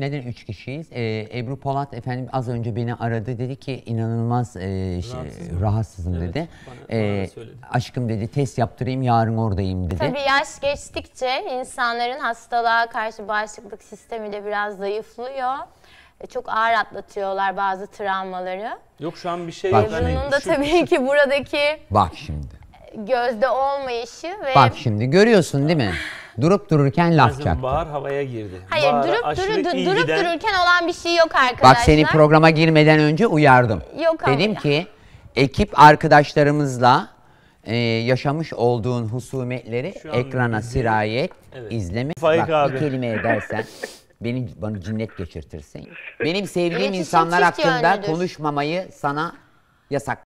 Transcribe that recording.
Neden üç kişiyiz? Ee, Ebru Polat efendim az önce beni aradı dedi ki inanılmaz e, Rahatsız şey, rahatsızım Evet, dedi. bana- bana ee, da aşkım dedi test yaptırayım yarın oradayım dedi. Tabii yaş geçtikçe insanların hastalığa karşı bağışıklık sistemi de biraz zayıflıyor. E, çok ağır atlatıyorlar bazı travmaları. Yok şu an bir şey Bak yok. şimdi. da tabii ki buradaki Bak şimdi. gözde olmayışı ve Bak şimdi görüyorsun değil mi? Durup dururken laf çaktı. Bahar havaya girdi. Hayır Bahar'a durup, aşırı duru, durup dururken olan bir şey yok arkadaşlar. Bak seni programa girmeden önce uyardım. Yok Dedim ki ekip arkadaşlarımızla e, yaşamış olduğun husumetleri Şu an ekrana sirayet Evet. izleme. Faik Bak abi. bir kelime edersen beni bana cinnet geçirtirsin. Benim sevdiğim İletişim insanlar hakkında konuşmamayı sana yasak.